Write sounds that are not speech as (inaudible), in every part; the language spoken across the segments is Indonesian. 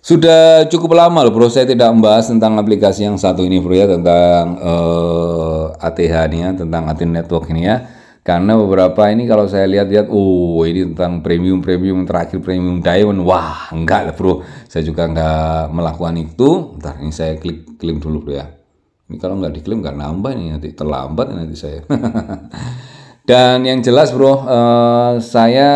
Sudah cukup lama loh bro, saya tidak membahas tentang aplikasi yang satu ini bro ya, tentang uh, eh, ATH ini ya, tentang ATH Network ini ya. Karena beberapa ini kalau saya lihat-lihat, oh ini tentang premium-premium terakhir premium diamond, wah enggak lah bro, saya juga enggak melakukan itu. Ntar ini saya klik klaim dulu bro ya. Ini kalau enggak diklaim enggak nambah nih nanti terlambat nanti saya. (laughs) Dan yang jelas bro, eh, saya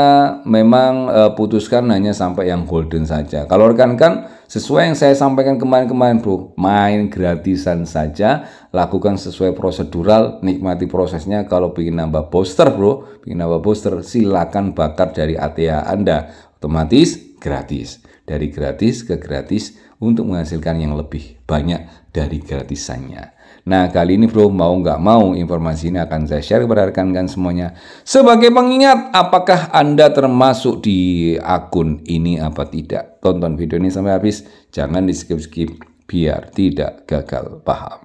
memang eh, putuskan hanya sampai yang golden saja. Kalau rekan-rekan, sesuai yang saya sampaikan kemarin-kemarin bro, main gratisan saja, lakukan sesuai prosedural, nikmati prosesnya. Kalau ingin nambah poster bro, ingin nambah poster, silakan bakar dari ATA Anda. Otomatis gratis. Dari gratis ke gratis untuk menghasilkan yang lebih banyak dari gratisannya. Nah, kali ini bro, mau nggak mau informasi ini akan saya share kepada rekan-rekan semuanya. Sebagai pengingat, apakah Anda termasuk di akun ini apa tidak? Tonton video ini sampai habis, jangan di skip-skip biar tidak gagal paham.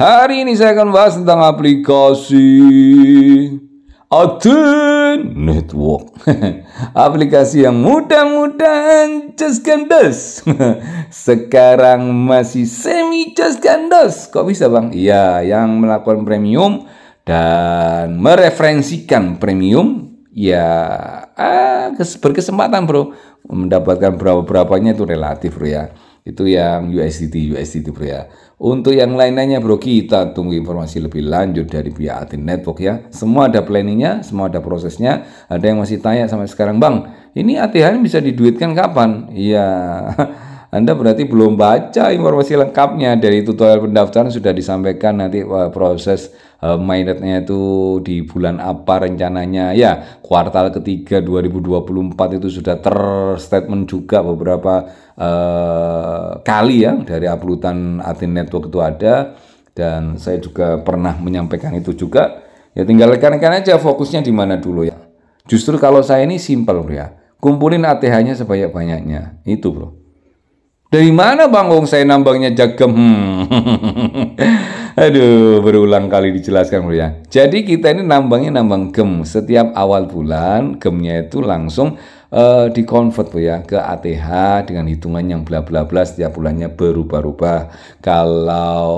Hari ini saya akan bahas tentang aplikasi Aten Network. (laughs) aplikasi yang mudah-mudahan just gandos. (laughs) Sekarang masih semi just gandos. Kok bisa bang? Iya, yang melakukan premium dan mereferensikan premium ya ah, berkesempatan bro mendapatkan berapa berapanya itu relatif bro ya itu yang USDT, USDT bro ya. Untuk yang lainnya bro, kita tunggu informasi lebih lanjut dari pihak Atin Network ya. Semua ada planningnya, semua ada prosesnya. Ada yang masih tanya sampai sekarang, Bang, ini ATH bisa diduitkan kapan? Iya. (laughs) Anda berarti belum baca informasi lengkapnya dari tutorial pendaftaran sudah disampaikan nanti proses uh, eh, mainetnya itu di bulan apa rencananya ya kuartal ketiga 2024 itu sudah terstatement juga beberapa eh, kali ya dari uploadan Atin Network itu ada dan saya juga pernah menyampaikan itu juga ya tinggal rekan-rekan aja fokusnya di mana dulu ya justru kalau saya ini simpel ya kumpulin ATH-nya sebanyak-banyaknya itu bro dari mana Bang saya nambangnya jagem? Hmm. (laughs) Aduh, berulang kali dijelaskan bro ya. Jadi kita ini nambangnya nambang gem. Setiap awal bulan gemnya itu langsung uh, eh, di convert Bu ya ke ATH dengan hitungan yang bla bla bla setiap bulannya berubah-ubah. Kalau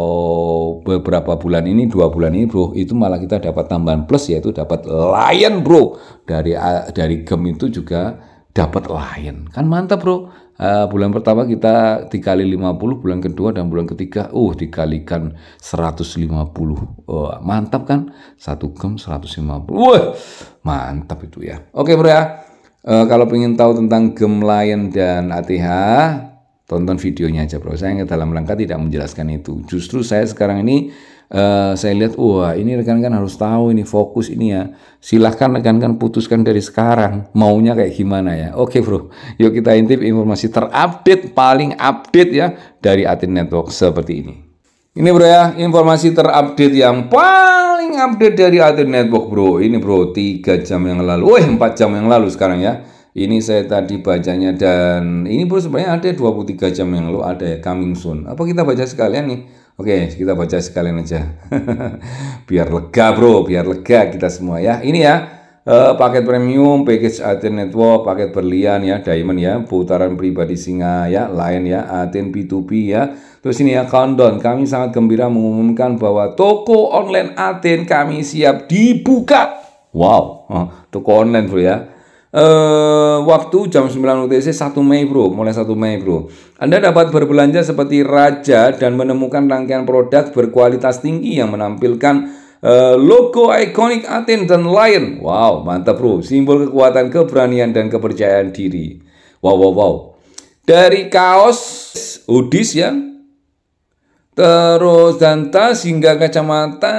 beberapa bulan ini dua bulan ini Bro itu malah kita dapat tambahan plus yaitu dapat lion Bro dari dari gem itu juga dapat lion. Kan mantap, Bro. Uh, bulan pertama kita dikali 50, bulan kedua dan bulan ketiga uh dikalikan 150. Uh, mantap kan? Satu gem 150. Wah, mantap itu ya. Oke, Bro ya. E, kalau ingin tahu tentang Gemlayan dan ATH, tonton videonya aja bro. Saya dalam rangka tidak menjelaskan itu. Justru saya sekarang ini Uh, saya lihat wah ini rekan-rekan harus tahu ini fokus ini ya silahkan rekan-rekan putuskan dari sekarang maunya kayak gimana ya oke okay, bro yuk kita intip informasi terupdate paling update ya dari Atin Network seperti ini ini bro ya, informasi terupdate yang paling update dari Atin Network bro. Ini bro, 3 jam yang lalu. Wih, 4 jam yang lalu sekarang ya. Ini saya tadi bacanya dan ini bro sebenarnya ada 23 jam yang lalu ada ya, coming soon. Apa kita baca sekalian nih? Oke, kita baca sekalian aja. (laughs) biar lega bro, biar lega kita semua ya. Ini ya, Uh, paket premium, package Aten Network, paket berlian ya, diamond ya, putaran pribadi singa ya, lain ya, Aten P2P ya. Terus ini ya countdown, kami sangat gembira mengumumkan bahwa toko online Aten kami siap dibuka. Wow, eh, toko online bro ya. Uh, waktu jam 9 UTC 1 Mei bro, mulai 1 Mei bro. Anda dapat berbelanja seperti raja dan menemukan rangkaian produk berkualitas tinggi yang menampilkan Eh, logo ikonik Athens dan lain. Wow, mantap bro. Simbol kekuatan, keberanian dan kepercayaan diri. Wow, wow, wow. Dari kaos Udis ya. Terus dan tas hingga kacamata,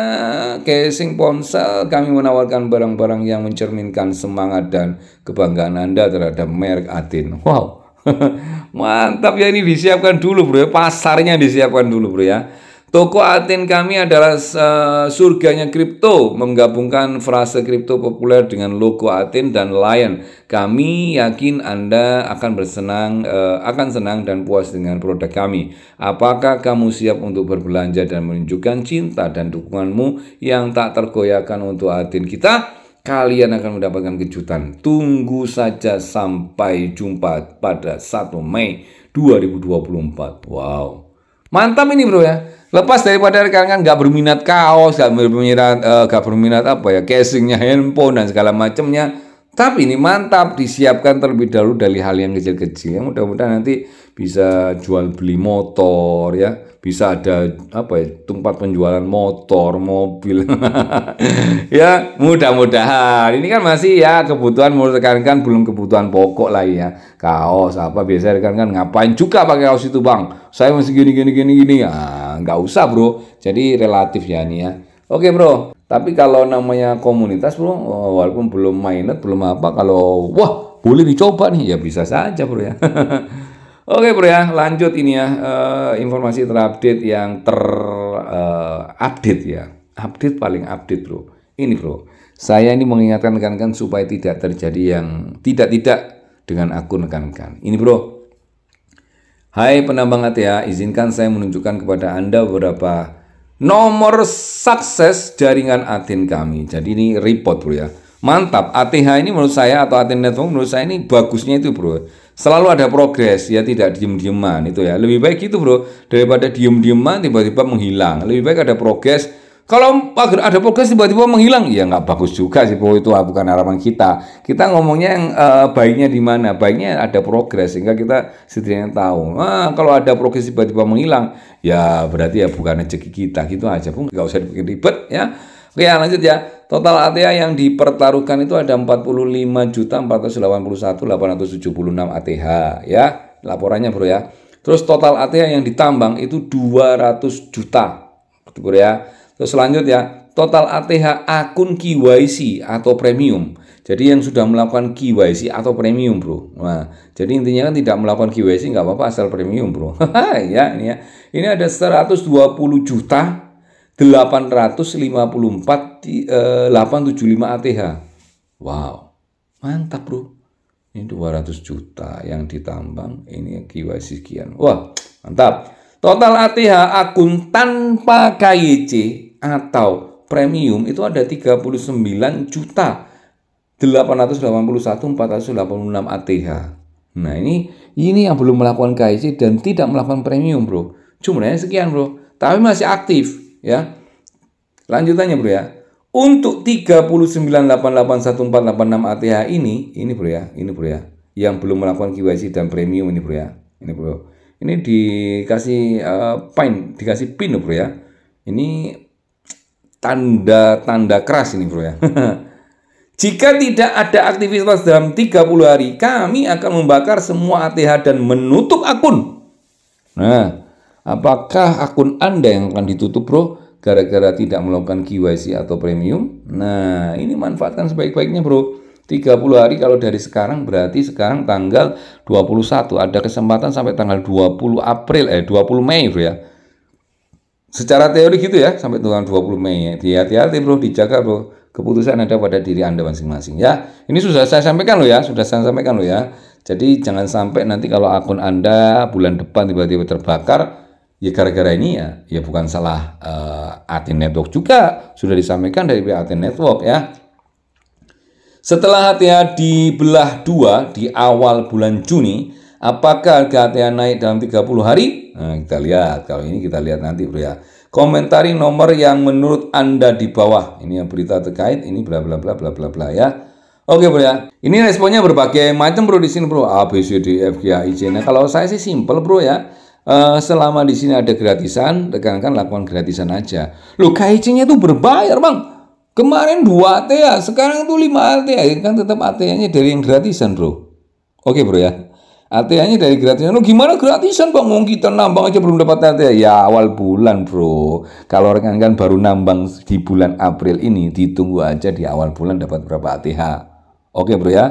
casing ponsel, kami menawarkan barang-barang yang mencerminkan semangat dan kebanggaan Anda terhadap merek Atin. Wow, (laughs) mantap ya ini disiapkan dulu bro ya, pasarnya disiapkan dulu bro ya. Toko Aten kami adalah eh, surganya kripto, menggabungkan frase kripto populer dengan logo Aten dan Lion. Kami yakin Anda akan bersenang, eh, akan senang dan puas dengan produk kami. Apakah kamu siap untuk berbelanja dan menunjukkan cinta dan dukunganmu yang tak tergoyahkan untuk Aten kita? Kalian akan mendapatkan kejutan. Tunggu saja sampai jumpa pada 1 Mei 2024. Wow. Mantap ini bro ya. Lepas daripada rekan-rekan nggak berminat kaos, nggak berminat eh, nggak uh, berminat apa ya casingnya handphone dan segala macamnya. Tapi ini mantap disiapkan terlebih dahulu dari hal yang kecil-kecil. Ya, mudah-mudahan nanti bisa jual beli motor ya, bisa ada apa ya tempat penjualan motor, mobil. (laughs) ya, mudah-mudahan ini kan masih ya kebutuhan menurut rekan kan belum kebutuhan pokok lah ya. Kaos apa biasa rekan kan ngapain juga pakai kaos itu, Bang? Saya masih gini gini gini gini. Ah, nggak usah, Bro. Jadi relatif ya nih ya. Oke, Bro. Tapi kalau namanya komunitas, Bro, oh, walaupun belum mainet, belum apa kalau wah boleh dicoba nih ya bisa saja bro ya (laughs) Oke bro ya, lanjut ini ya uh, informasi terupdate yang terupdate eh, uh, ya, update paling update bro. Ini bro, saya ini mengingatkan rekan-rekan supaya tidak terjadi yang tidak-tidak dengan akun rekan-rekan. Ini bro, hai penambang ya izinkan saya menunjukkan kepada anda beberapa nomor sukses jaringan atin kami. Jadi ini report bro ya mantap ATH ini menurut saya atau ATH Network menurut saya ini bagusnya itu bro selalu ada progres ya tidak diem dieman itu ya lebih baik itu bro daripada diem dieman tiba-tiba menghilang lebih baik ada progres kalau ada progres tiba-tiba menghilang ya nggak bagus juga sih bro itu bukan harapan kita kita ngomongnya yang uh, baiknya di mana baiknya ada progres sehingga kita setidaknya tahu nah, kalau ada progres tiba-tiba menghilang ya berarti ya bukan rezeki kita gitu aja pun nggak usah dibikin ribet ya Oke ya lanjut ya. Total ATH yang dipertaruhkan itu ada 45.481.876 ATH ya. Laporannya bro ya. Terus total ATH yang ditambang itu 200 juta. Bro ya. Terus lanjut ya. Total ATH akun KYC atau premium. Jadi yang sudah melakukan KYC atau premium bro. Nah, jadi intinya kan tidak melakukan KYC nggak apa-apa asal premium bro. (laughs) ya ini ya. Ini ada 120 juta 854 875 ATH. Wow. Mantap, Bro. Ini 200 juta yang ditambang, ini KYC sekian. Wah, mantap. Total ATH akun tanpa KYC atau premium itu ada 39 juta 881 486 ATH. Nah, ini ini yang belum melakukan KYC dan tidak melakukan premium, Bro. Jumlahnya sekian, Bro. Tapi masih aktif ya. Lanjutannya bro ya. Untuk 39881486 ATH ini, ini bro ya, ini bro ya, yang belum melakukan KYC dan premium ini bro ya, ini bro. Ini dikasih uh, eh, pin, dikasih pin bro ya. Ini tanda-tanda keras ini bro ya. (laughs) Jika tidak ada aktivitas dalam 30 hari, kami akan membakar semua ATH dan menutup akun. Nah, Apakah akun Anda yang akan ditutup bro gara-gara tidak melakukan KYC atau premium? Nah, ini manfaatkan sebaik-baiknya bro. 30 hari kalau dari sekarang berarti sekarang tanggal 21 ada kesempatan sampai tanggal 20 April eh 20 Mei bro ya. Secara teori gitu ya sampai tanggal 20 Mei ya. Hati-hati bro, dijaga bro. Keputusan ada pada diri Anda masing-masing ya. Ini sudah saya sampaikan loh ya, sudah saya sampaikan loh ya. Jadi jangan sampai nanti kalau akun Anda bulan depan tiba-tiba terbakar ya gara-gara ini ya ya bukan salah uh, eh, Atin Network juga sudah disampaikan dari pihak Atin Network ya setelah HTA dibelah dua di awal bulan Juni apakah harga HTA naik dalam 30 hari nah, kita lihat kalau ini kita lihat nanti bro ya komentari nomor yang menurut anda di bawah ini yang berita terkait ini bla bla bla bla bla bla ya Oke bro ya, ini responnya berbagai macam bro di sini bro A B C D F G H I J. Nah kalau saya sih simple bro ya, Uh, selama di sini ada gratisan, rekan-rekan lakukan gratisan aja. Lo kic tuh berbayar, Bang. Kemarin 2 ATA, sekarang tuh 5 ATA. Ya kan tetap ATA-nya dari yang gratisan, Bro. Oke, Bro ya. ATA-nya dari gratisan. Lo gimana gratisan, Bang? Mungkin kita nambang aja belum dapat ATA. Ya, Ya awal bulan, Bro. Kalau rekan-rekan baru nambang di bulan April ini, ditunggu aja di awal bulan dapat berapa ATH. Oke, Bro ya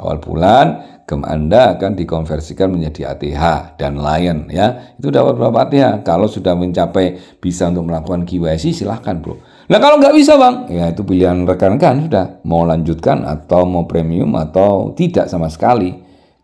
awal bulan gem Anda akan dikonversikan menjadi ATH dan lain ya. Itu dapat berapa ATH? Kalau sudah mencapai bisa untuk melakukan KYC silahkan bro. Nah kalau nggak bisa bang, ya itu pilihan rekan-rekan sudah mau lanjutkan atau mau premium atau tidak sama sekali.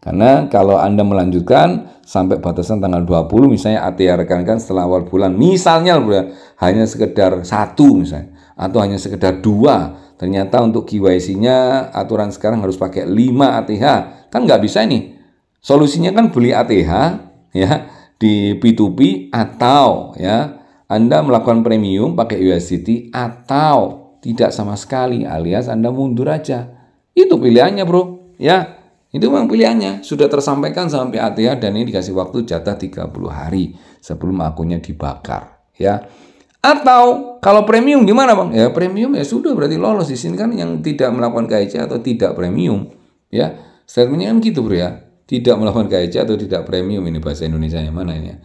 Karena kalau Anda melanjutkan sampai batasan tanggal 20 misalnya ATH rekan-rekan setelah awal bulan misalnya bro, hanya sekedar satu misalnya atau hanya sekedar dua Ternyata untuk KYC-nya aturan sekarang harus pakai 5 ATH. Kan nggak bisa ini. Solusinya kan beli ATH ya di P2P atau ya Anda melakukan premium pakai USDT atau tidak sama sekali alias Anda mundur aja. Itu pilihannya, Bro. Ya. Itu memang pilihannya. Sudah tersampaikan sampai ATh dan ini dikasih waktu jatah 30 hari sebelum akunnya dibakar, ya. Atau kalau premium gimana bang? Ya premium ya sudah berarti lolos di sini kan yang tidak melakukan KIC e atau tidak premium ya statementnya kan gitu bro ya tidak melakukan KIC e atau tidak premium ini bahasa Indonesia yang mana ini ya?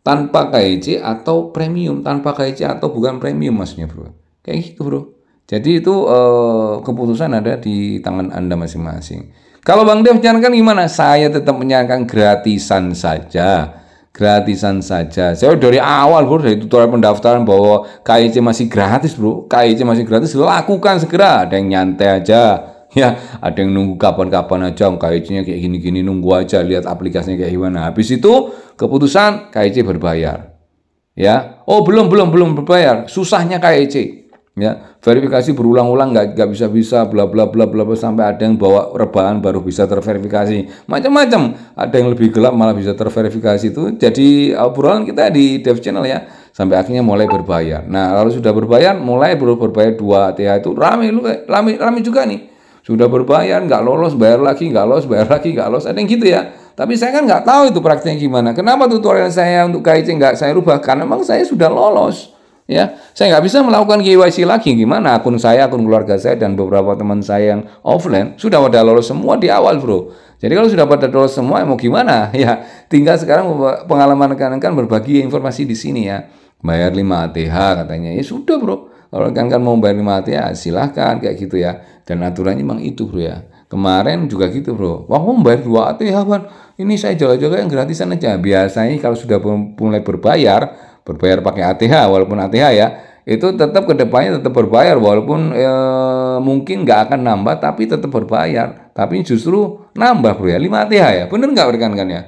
tanpa KIC e atau premium tanpa KIC atau bukan premium maksudnya bro kayak gitu bro jadi itu eh, keputusan ada di tangan anda masing-masing kalau Bang Dev menyarankan gimana? Saya tetap menyarankan gratisan saja gratisan saja. Saya dari awal bro dari tutorial pendaftaran bahwa KIC masih gratis bro, KIC masih gratis, lakukan segera. Ada yang nyantai aja, (laughs) ya ada yang nunggu kapan-kapan aja, KIC-nya kayak gini-gini nunggu aja, lihat aplikasinya kayak gimana. Habis itu keputusan KIC berbayar, ya. Oh belum belum belum berbayar, susahnya KIC, ya verifikasi berulang-ulang nggak nggak bisa bisa bla bla bla bla sampai ada yang bawa rebahan baru bisa terverifikasi macam-macam ada yang lebih gelap malah bisa terverifikasi itu jadi obrolan kita di dev channel ya sampai akhirnya mulai berbayar nah lalu sudah berbayar mulai baru berbayar dua TH itu rame lu eh, rame rame juga nih sudah berbayar nggak lolos bayar lagi nggak lolos bayar lagi nggak lolos ada yang gitu ya tapi saya kan nggak tahu itu praktiknya gimana kenapa tutorial saya untuk kaiting nggak saya rubah karena memang saya sudah lolos ya saya nggak bisa melakukan KYC lagi gimana akun saya akun keluarga saya dan beberapa teman saya yang offline sudah pada lolos semua di awal bro jadi kalau sudah pada lolos semua ya mau gimana (laughs) ya tinggal sekarang pengalaman kan kan berbagi informasi di sini ya bayar 5 ATH katanya ya sudah bro kalau kan kan mau bayar 5 ATH ya silahkan kayak gitu ya dan aturannya memang itu bro ya Kemarin juga gitu bro, wah mau bayar 2 ATH, kan ini saya jaga-jaga yang gratisan aja. Biasanya kalau sudah mulai berbayar, berbayar pakai ATH walaupun ATH ya itu tetap kedepannya tetap berbayar walaupun e, mungkin nggak akan nambah tapi tetap berbayar tapi justru nambah bro ya 5 ATH ya bener nggak rekan-rekan ya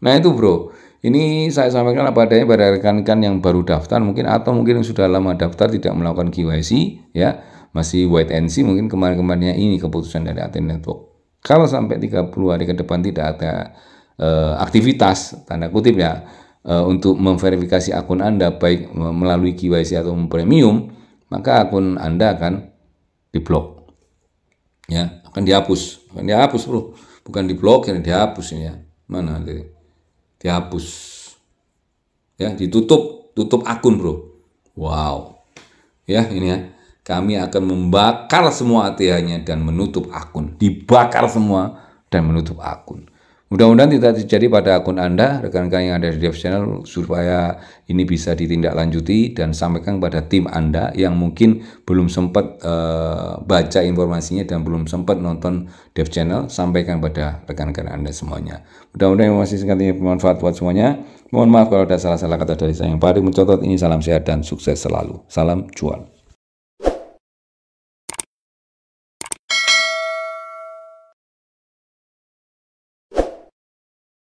nah itu bro ini saya sampaikan apa adanya pada rekan-rekan yang baru daftar mungkin atau mungkin yang sudah lama daftar tidak melakukan KYC ya masih white and see mungkin kemarin-kemarinnya ini keputusan dari ATN Network. Kalau sampai 30 hari ke depan tidak ada e, aktivitas tanda kutip ya Eh, untuk memverifikasi akun Anda baik melalui KYC atau premium, maka akun Anda akan diblok. Ya, akan dihapus. Akan dihapus, Bro. Bukan diblok, diblokir, ya, dihapus ini ya. Mana tadi? Dihapus. Ya, ditutup, tutup akun, Bro. Wow. Ya, ini ya. Kami akan membakar semua ATH-nya dan menutup akun. Dibakar semua dan menutup akun. Mudah-mudahan tidak terjadi pada akun Anda, rekan-rekan yang ada di Dev Channel, supaya ini bisa ditindaklanjuti dan sampaikan kepada tim Anda yang mungkin belum sempat uh, baca informasinya dan belum sempat nonton Dev Channel, sampaikan pada rekan-rekan Anda semuanya. Mudah-mudahan informasi singkat ini bermanfaat buat semuanya. Mohon maaf kalau ada salah-salah kata dari saya yang paling mencotot ini. Salam sehat dan sukses selalu. Salam cuan.